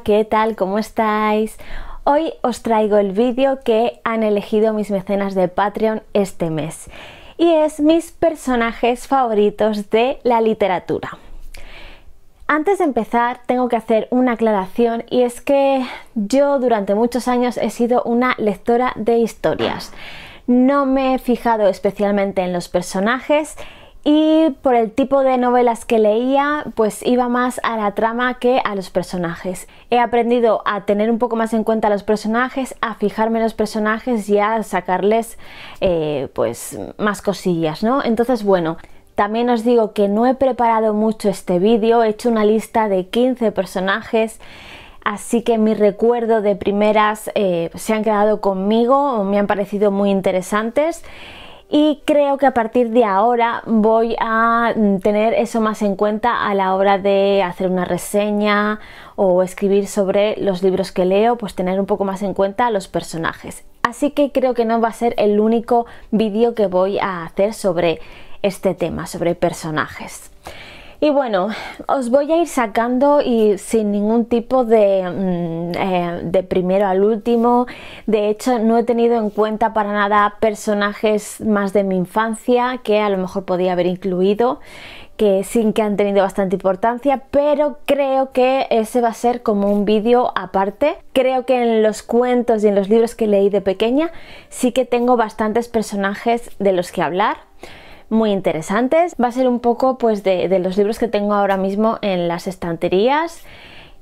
¿qué tal? ¿Cómo estáis? Hoy os traigo el vídeo que han elegido mis mecenas de Patreon este mes y es mis personajes favoritos de la literatura. Antes de empezar, tengo que hacer una aclaración y es que yo durante muchos años he sido una lectora de historias. No me he fijado especialmente en los personajes, y por el tipo de novelas que leía, pues iba más a la trama que a los personajes. He aprendido a tener un poco más en cuenta a los personajes, a fijarme en los personajes y a sacarles eh, pues más cosillas, ¿no? Entonces, bueno, también os digo que no he preparado mucho este vídeo, he hecho una lista de 15 personajes así que mi recuerdo de primeras eh, se han quedado conmigo, me han parecido muy interesantes y creo que a partir de ahora voy a mm, tener eso más en cuenta a la hora de hacer una reseña o escribir sobre los libros que leo, pues tener un poco más en cuenta a los personajes. Así que creo que no va a ser el único vídeo que voy a hacer sobre este tema, sobre personajes. Y bueno, os voy a ir sacando y sin ningún tipo de, mm, eh, de primero al último. De hecho, no he tenido en cuenta para nada personajes más de mi infancia que a lo mejor podía haber incluido que sí que han tenido bastante importancia, pero creo que ese va a ser como un vídeo aparte. Creo que en los cuentos y en los libros que leí de pequeña sí que tengo bastantes personajes de los que hablar, muy interesantes. Va a ser un poco pues de, los libros que tengo ahora mismo en las estanterías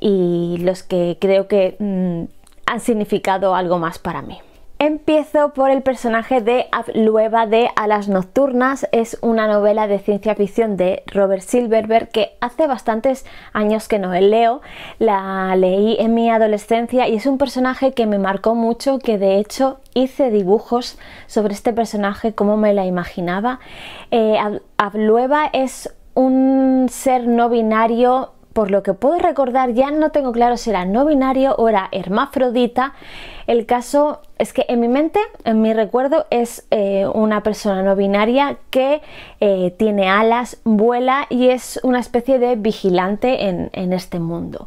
y los que creo que mm, han significado algo más para mí. Empiezo por el personaje de Ablueva de Alas Nocturnas. Es una novela de ciencia ficción de Robert Silverberg que hace bastantes años que no leo. La leí en mi adolescencia y es un personaje que me marcó mucho, que de hecho hice dibujos sobre este personaje como me la imaginaba. Eh, Ablueva es un ser no binario por lo que puedo recordar, ya no tengo claro si era no binario o era hermafrodita. El caso es que en mi mente, en mi recuerdo, es eh, una persona no binaria que eh, tiene alas, vuela y es una especie de vigilante en este mundo.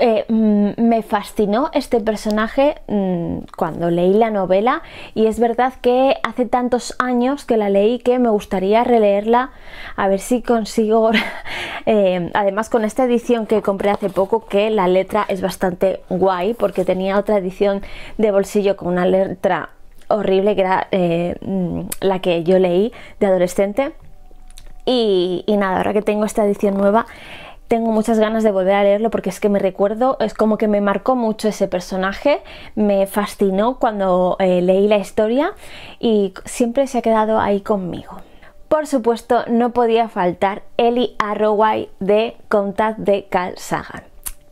Eh, mm, me fascinó este personaje mm, cuando leí la novela y es verdad que hace tantos años que la leí que me gustaría releerla a ver si consigo eh, además con esta edición que compré hace poco que la letra es bastante guay porque tenía otra edición de bolsillo con una letra horrible que era eh, mm, la que yo leí de adolescente y, y nada ahora que tengo esta edición nueva tengo muchas ganas de volver a leerlo porque es que me recuerdo, es como que me marcó mucho ese personaje, me fascinó cuando eh, leí la historia y siempre se ha quedado ahí conmigo. Por supuesto, no podía faltar Eli Arroway de Contad de Carl Sagan.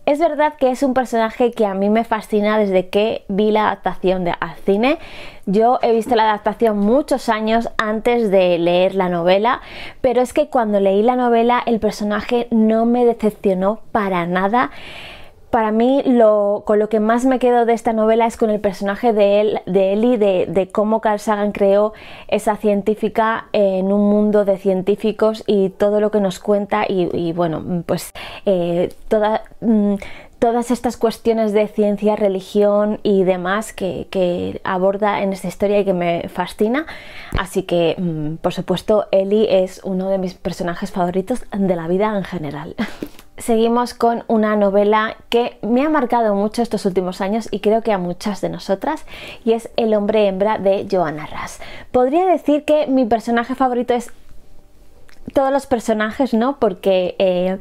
Es verdad que es un personaje que a mí me fascina desde que vi la adaptación de, al cine. Yo he visto la adaptación muchos años antes de leer la novela, pero es que cuando leí la novela el personaje no me decepcionó para nada para mí con lo que más me quedo de esta novela es con el personaje de, él, de Ellie, de, cómo Carl Sagan creó esa científica en un mundo de científicos y todo lo que nos cuenta y, bueno, pues eh, mm, todas estas cuestiones de ciencia, religión y demás que, que, aborda en esta historia y que me fascina. Así que, mm, por supuesto, Ellie es uno de mis personajes favoritos de la vida en general. seguimos con una novela que me ha marcado mucho estos últimos años y creo que a muchas de nosotras y es El hombre hembra de Joanna Ras. Podría decir que mi personaje favorito es todos los personajes, ¿no? Porque eh,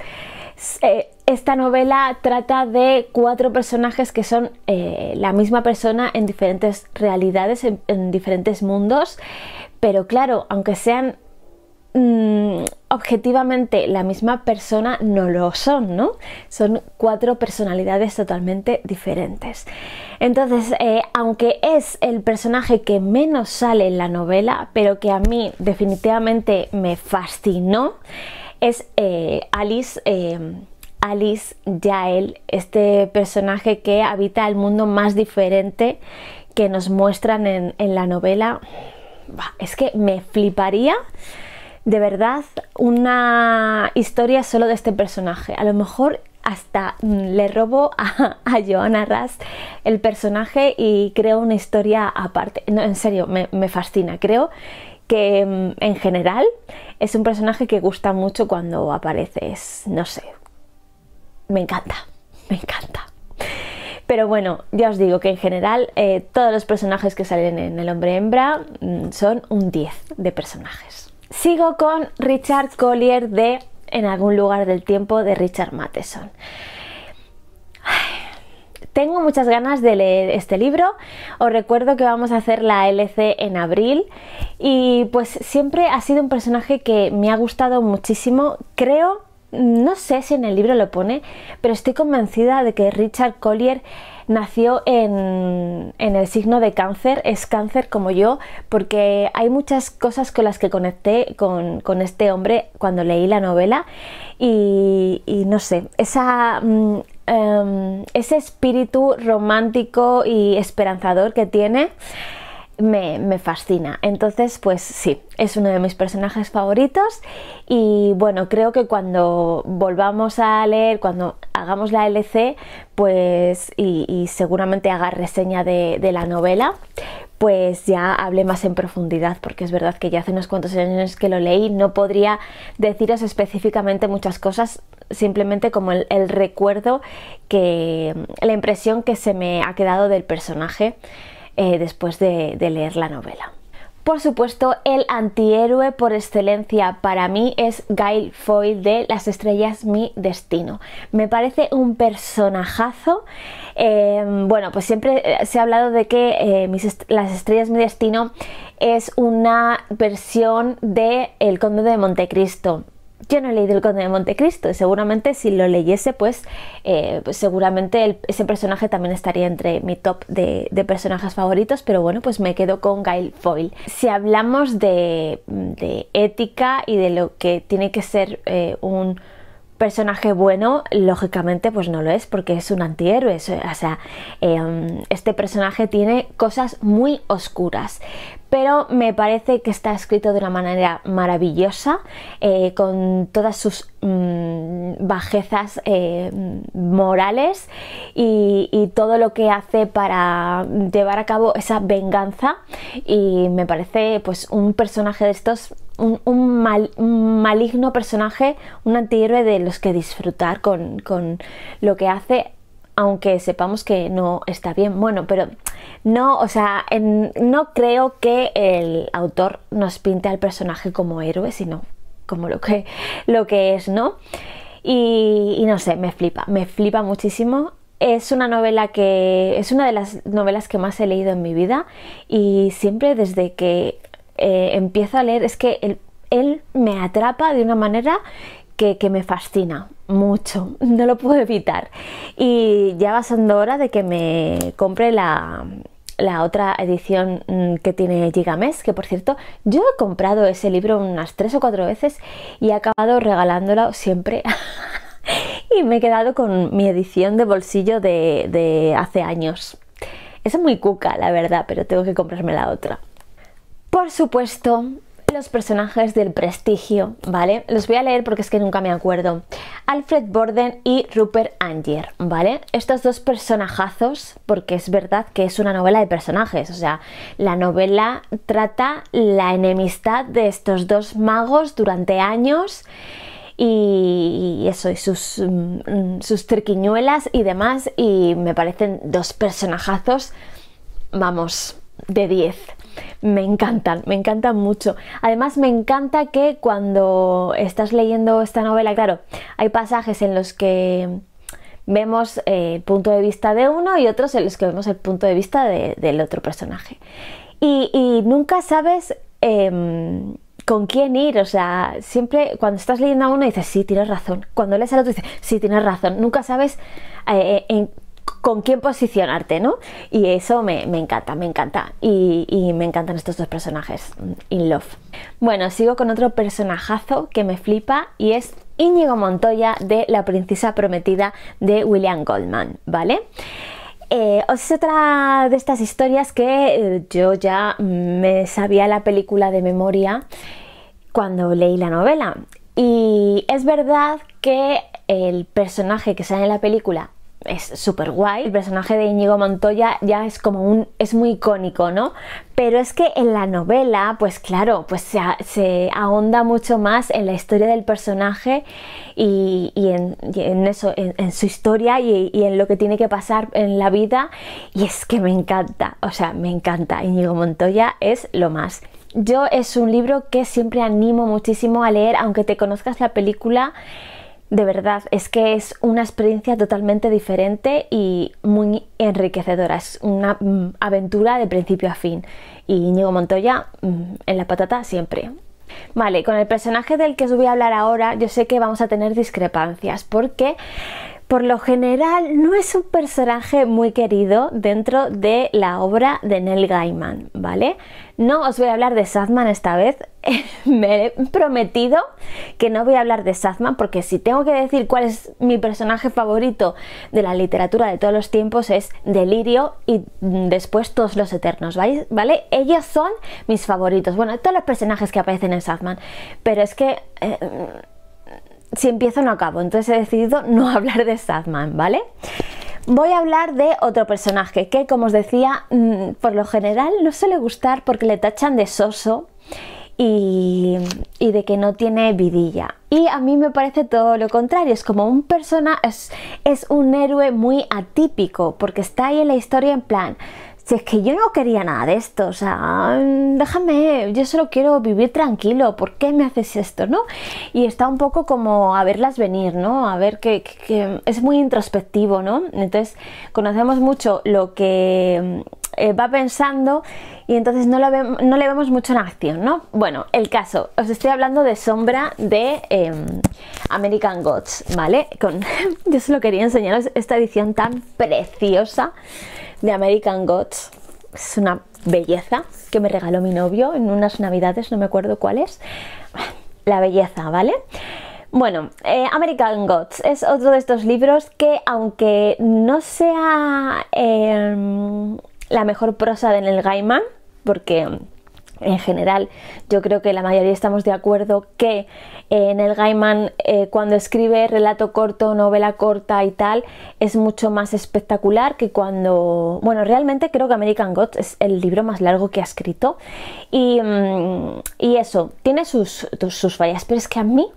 eh, esta novela trata de cuatro personajes que son eh, la misma persona en diferentes realidades, en diferentes mundos, pero claro, aunque sean Mm, objetivamente la misma persona no lo son, ¿no? Son cuatro personalidades totalmente diferentes. Entonces, eh, aunque es el personaje que menos sale en la novela, pero que a mí definitivamente me fascinó, es eh, Alice. Eh, Alice Yael, este personaje que habita el mundo más diferente que nos muestran en, en la novela. Es que me fliparía de verdad una historia solo de este personaje. A lo mejor hasta mm, le robo a, a Joanna el personaje y creo una historia aparte. No, en serio, me, fascina. Creo que mm, en general es un personaje que gusta mucho cuando apareces, no sé, me encanta, me encanta. Pero bueno, ya os digo que en general eh, todos los personajes que salen en El hombre hembra mm, son un 10 de personajes. Sigo con Richard Collier de En algún lugar del tiempo de Richard Matheson. Tengo muchas ganas de leer este libro. Os recuerdo que vamos a hacer la LC en abril y pues siempre ha sido un personaje que me ha gustado muchísimo. Creo no sé si en el libro lo pone, pero estoy convencida de que Richard Collier nació en, el signo de cáncer, es cáncer como yo, porque hay muchas cosas con las que conecté con, este hombre cuando leí la novela y, no sé, esa, mm, em, ese espíritu romántico y esperanzador que tiene me, fascina. Entonces, pues sí, es uno de mis personajes favoritos y bueno, creo que cuando volvamos a leer, cuando hagamos la LC, pues y, seguramente haga reseña de, la novela, pues ya hablé más en profundidad, porque es verdad que ya hace unos cuantos años que lo leí, no podría deciros específicamente muchas cosas, simplemente como el, el recuerdo que la impresión que se me ha quedado del personaje eh, después de, leer la novela. Por supuesto, el antihéroe por excelencia para mí es Gail Foy de Las Estrellas Mi Destino. Me parece un personajazo. Eh, bueno, pues siempre eh, se ha hablado de que Las Estrellas Mi Destino es una versión de El Conde de Montecristo. Yo no he leído El Conde de Montecristo y seguramente si lo leyese, pues, eh, pues seguramente ese personaje también estaría entre mi top de, personajes favoritos, pero bueno, pues me quedo con Gail Foyle. Si hablamos de, ética y de lo que tiene que ser eh, un personaje bueno, lógicamente, pues no lo es porque es un antihéroe. O sea, em, este personaje tiene cosas muy oscuras. Pero me parece que está escrito de una manera maravillosa, eh, con todas sus mm, bajezas eh, morales y todo lo que hace para llevar a cabo esa venganza. Y me parece pues un personaje de estos un, mal, maligno personaje, un antihéroe de los que disfrutar con, lo que hace, aunque sepamos que no está bien. Bueno, pero no, o sea, no creo que el autor nos pinte al personaje como héroe, sino como lo que, lo que es, ¿no? y no sé, me flipa, me flipa muchísimo es una novela que es una de las novelas que más he leído en mi vida y siempre desde que eh, empiezo a leer, es que él, me atrapa de una manera que, me fascina mucho, no lo puedo evitar. Y ya va siendo hora de que me compre la, otra edición mm, que tiene Gigames, que por cierto, yo he comprado ese libro unas tres o cuatro veces y he acabado regalándola siempre y me he quedado con mi edición de bolsillo de, hace años. es muy cuca, la verdad, pero tengo que comprarme la otra. Por supuesto, los personajes del prestigio, ¿vale? Los voy a leer porque es que nunca me acuerdo. Alfred Borden y Rupert Anger, ¿vale? Estos dos personajazos, porque es verdad que es una novela de personajes, o sea, la novela trata la enemistad de estos dos magos durante años y eso, y sus, mm, sus triquiñuelas y demás, y me parecen dos personajazos, vamos, de 10. Me encantan, me encantan mucho. Además me encanta que cuando estás leyendo esta novela, claro, hay pasajes en los que vemos eh, el punto de vista de uno y otros en los que vemos el punto de vista del otro personaje. Y, nunca sabes em, con quién ir, o sea, siempre cuando estás leyendo a uno dices, sí, tienes razón. Cuando lees al otro dices, sí, tienes razón. Nunca sabes eh, eh, en con quién posicionarte, ¿no? Y eso me, encanta, me encanta. Y, me encantan estos dos personajes, mm, In Love. Bueno, sigo con otro personajazo que me flipa y es Íñigo Montoya de La Princesa Prometida de William Goldman, ¿vale? Eh, es otra de estas historias que eh, yo ya mm, me sabía la película de memoria cuando leí la novela. Y es verdad que el personaje que sale en la película es súper guay. El personaje de Íñigo Montoya ya es como un. es muy icónico, ¿no? Pero es que en la novela, pues claro, pues se, ahonda mucho más en la historia del personaje y, en, eso, en, su historia y, y, en lo que tiene que pasar en la vida. Y es que me encanta, o sea, me encanta. Íñigo Montoya es lo más. Yo es un libro que siempre animo muchísimo a leer, aunque te conozcas la película. De verdad, es que es una experiencia totalmente diferente y muy enriquecedora. Es una mm, aventura de principio a fin. Y Íñigo Montoya mm, en la patata siempre. Vale, con el personaje del que os voy a hablar ahora, yo sé que vamos a tener discrepancias, porque por lo general no es un personaje muy querido dentro de la obra de Neil Gaiman, ¿vale? No os voy a hablar de Sandman esta vez, me he prometido que no voy a hablar de Sandman porque si tengo que decir cuál es mi personaje favorito de la literatura de todos los tiempos es Delirio y mm, después Todos los Eternos, ¿vale? Ellos son mis favoritos, bueno, todos los personajes que aparecen en Sandman, pero es que... Eh, si empiezo no acabo, entonces he decidido no hablar de Sadman, ¿vale? Voy a hablar de otro personaje que, como os decía, mm, por lo general no suele gustar porque le tachan de soso y, de que no tiene vidilla. Y a mí me parece todo lo contrario, es como un personaje, es, es un héroe muy atípico porque está ahí en la historia en plan, si es que yo no quería nada de esto, o sea, déjame, yo solo quiero vivir tranquilo, ¿por qué me haces esto, no? Y está un poco como a verlas venir, ¿no? A ver que, es muy introspectivo, ¿no? Entonces conocemos mucho lo que eh, va pensando y entonces no, no le vemos mucho en acción, ¿no? Bueno, el caso, os estoy hablando de Sombra de em, American Gods, ¿vale? Con, yo solo quería enseñaros esta edición tan preciosa de American Gods. Es una belleza que me regaló mi novio en unas navidades, no me acuerdo cuáles. La belleza, ¿vale? Bueno, eh, American Gods es otro de estos libros que aunque no sea em, la mejor prosa de Neil Gaiman, porque en general. Yo creo que la mayoría estamos de acuerdo que eh, en el Gaiman eh, cuando escribe relato corto, novela corta y tal, es mucho más espectacular que cuando... Bueno, realmente creo que American Gods es el libro más largo que ha escrito. Y, mm, y eso, tiene sus, sus fallas, pero es que a mí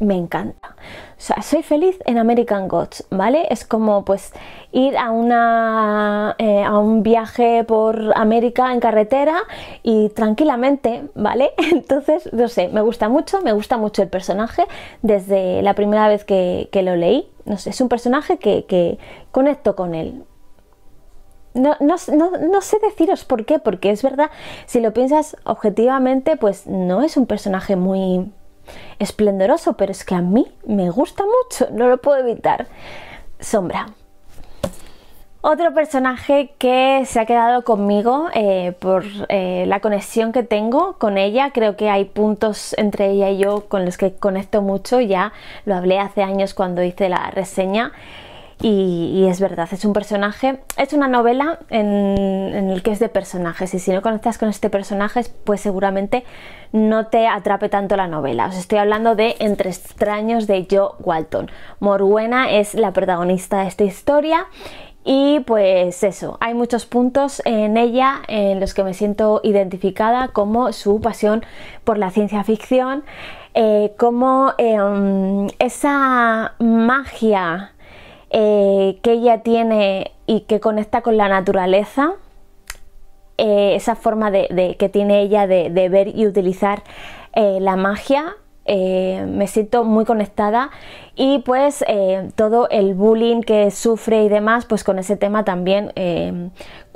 me encanta. O sea, soy feliz en American Gods, ¿vale? Es como pues ir a, una, eh, a un viaje por América en carretera y tranquilamente, ¿vale? Entonces, no sé, me gusta mucho, me gusta mucho el personaje desde la primera vez que, lo leí. No sé, es un personaje que, conecto con él. No, no, sé deciros por qué, porque es verdad, si lo piensas objetivamente, pues no es un personaje muy esplendoroso, pero es que a mí me gusta mucho, no lo puedo evitar. Sombra. Otro personaje que se ha quedado conmigo eh, por eh, la conexión que tengo con ella, creo que hay puntos entre ella y yo con los que conecto mucho, ya lo hablé hace años cuando hice la reseña. Y, es verdad, es un personaje, es una novela en, el que es de personajes y si no conectas con este personaje pues seguramente no te atrape tanto la novela. Os estoy hablando de Entre extraños de Joe Walton. Morwena es la protagonista de esta historia y pues eso, hay muchos puntos en ella en los que me siento identificada, como su pasión por la ciencia ficción, eh, como em, esa magia eh, que ella tiene y que conecta con la naturaleza, eh, esa forma de, que tiene ella de, ver y utilizar eh, la magia. me siento muy conectada y pues todo el bullying que sufre y demás pues con ese tema también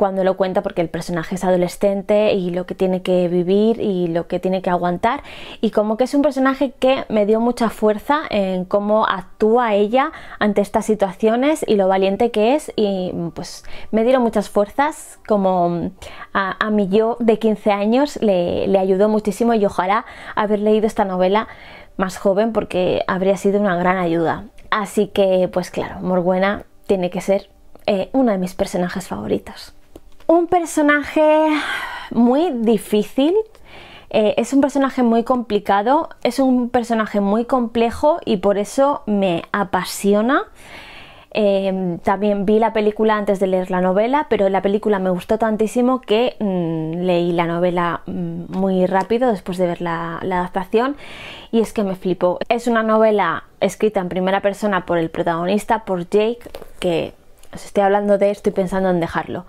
cuando lo cuenta porque el personaje es adolescente y lo que tiene que vivir y lo que tiene que aguantar y como que es un personaje que me dio mucha fuerza en cómo actúa ella ante estas situaciones y lo valiente que es y pues me dieron muchas fuerzas como a, a mi yo de 15 años le, ayudó muchísimo y ojalá haber leído esta novela más joven porque habría sido una gran ayuda. Así que pues claro, Morbuena tiene que ser eh, uno de mis personajes favoritos un personaje muy difícil. Eh, es un personaje muy complicado, es un personaje muy complejo y por eso me apasiona. Em, también vi la película antes de leer la novela, pero la película me gustó tantísimo que mm, leí la novela mm, muy rápido después de ver la, la, adaptación y es que me flipó. Es una novela escrita en primera persona por el protagonista, por Jake, que os estoy hablando de estoy pensando en dejarlo.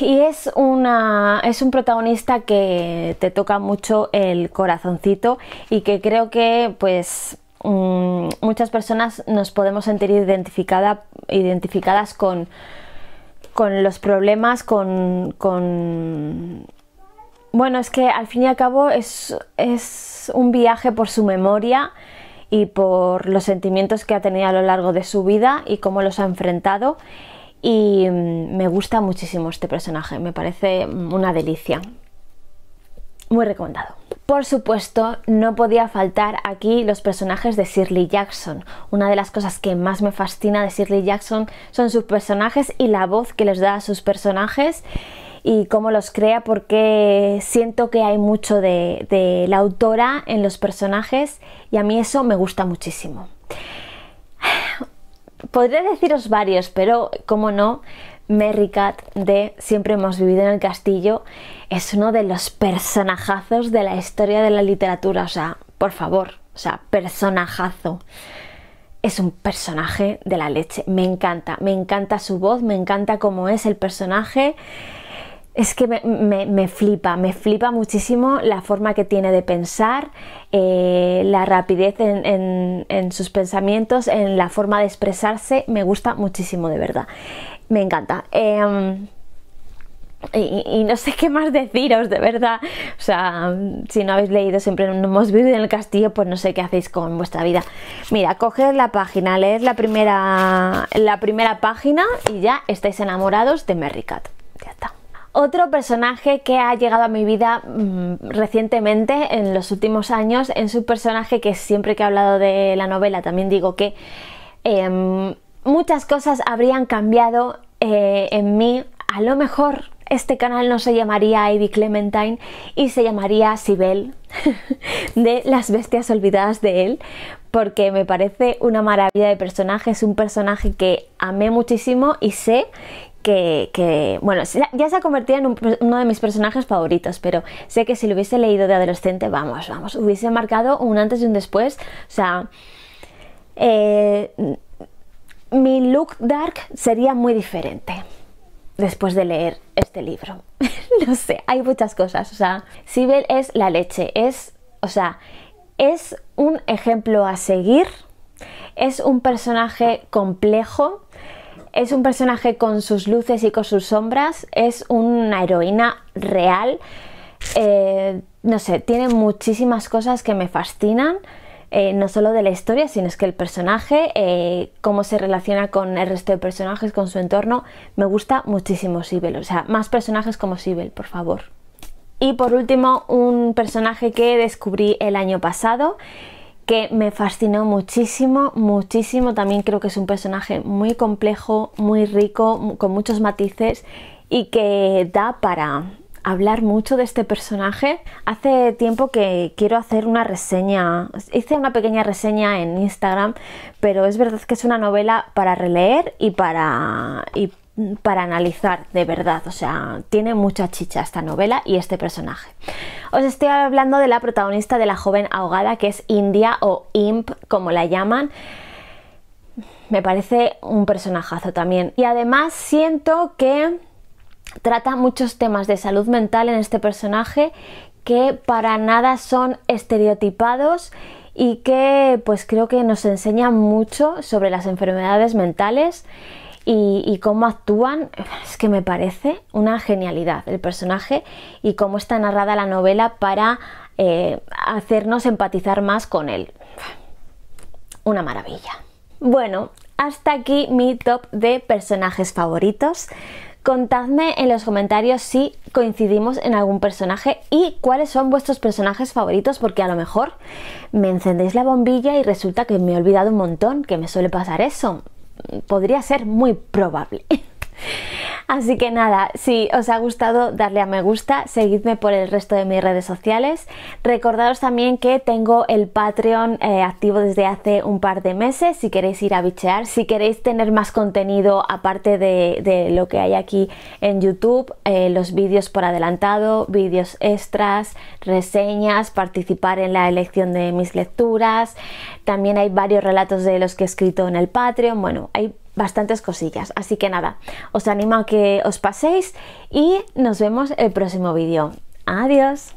Y es, una, es un protagonista que te toca mucho el corazoncito y que creo que pues mm, muchas personas nos podemos sentir identificada, identificadas con, con los problemas, con, con... Bueno, es que al fin y al cabo es, es un viaje por su memoria y por los sentimientos que ha tenido a lo largo de su vida y cómo los ha enfrentado y mm, me gusta muchísimo este personaje, me parece mm, una delicia. Muy recomendado. Por supuesto, no podía faltar aquí los personajes de Shirley Jackson. Una de las cosas que más me fascina de Shirley Jackson son sus personajes y la voz que les da a sus personajes y cómo los crea porque siento que hay mucho de, de la autora en los personajes y a mí eso me gusta muchísimo podría deciros varios, pero como no, Merry Cat de Siempre hemos vivido en el castillo es uno de los personajazos de la historia de la literatura, o sea, por favor, o sea, personajazo. Es un personaje de la leche, me encanta, me encanta su voz, me encanta cómo es el personaje es que me, flipa, me flipa muchísimo la forma que tiene de pensar, eh, la rapidez en, sus pensamientos, en la forma de expresarse, me gusta muchísimo de verdad. Me encanta. Em, y, no sé qué más deciros, de verdad. O sea, si no habéis leído siempre no hemos vivido en el castillo, pues no sé qué hacéis con vuestra vida. Mira, coged la página, leed la primera, la primera página y ya estáis enamorados de Merricat. Ya está. Otro personaje que ha llegado a mi vida mm, recientemente, en los últimos años, en su personaje que siempre que he hablado de la novela también digo que em, muchas cosas habrían cambiado eh, en mí. A lo mejor este canal no se llamaría Ivy Clementine y se llamaría Sibel de las bestias olvidadas de él porque me parece una maravilla de personaje, es un personaje que amé muchísimo y sé que, bueno, ya se ha convertido en uno de mis personajes favoritos, pero sé que si lo hubiese leído de adolescente, vamos, vamos, hubiese marcado un antes y un después. O sea, eh, mi look dark sería muy diferente después de leer este libro. no sé, hay muchas cosas. O sea, Sibel es la leche, es, o sea, es un ejemplo a seguir, es un personaje complejo, es un personaje con sus luces y con sus sombras, es una heroína real. Eh, no sé, tiene muchísimas cosas que me fascinan. Eh, no solo de la historia, sino es que el personaje, eh, cómo se relaciona con el resto de personajes, con su entorno, me gusta muchísimo Sibel. O sea, más personajes como Sibel, por favor. Y por último, un personaje que descubrí el año pasado que me fascinó muchísimo, muchísimo. También creo que es un personaje muy complejo, muy rico, con muchos matices y que da para hablar mucho de este personaje. Hace tiempo que quiero hacer una reseña, hice una pequeña reseña en Instagram, pero es verdad que es una novela para releer y para... Y para analizar de verdad, o sea, tiene mucha chicha esta novela y este personaje. Os estoy hablando de la protagonista de la joven ahogada, que es India o Imp, como la llaman. Me parece un personajazo también. Y además siento que trata muchos temas de salud mental en este personaje que para nada son estereotipados y que pues creo que nos enseña mucho sobre las enfermedades mentales y, cómo actúan, es que me parece una genialidad el personaje y cómo está narrada la novela para eh, hacernos empatizar más con él. Una maravilla. Bueno, hasta aquí mi top de personajes favoritos. Contadme en los comentarios si coincidimos en algún personaje y cuáles son vuestros personajes favoritos, porque a lo mejor me encendéis la bombilla y resulta que me he olvidado un montón, que me suele pasar eso podría ser muy probable. Así que nada, si os ha gustado, darle a me gusta, seguidme por el resto de mis redes sociales. Recordaros también que tengo el Patreon eh, activo desde hace un par de meses, si queréis ir a bichear, si queréis tener más contenido aparte de, lo que hay aquí en YouTube, eh, los vídeos por adelantado, vídeos extras, reseñas, participar en la elección de mis lecturas, también hay varios relatos de los que he escrito en el Patreon, bueno, hay bastantes cosillas. Así que nada, os animo a que os paséis y nos vemos el próximo vídeo. Adiós.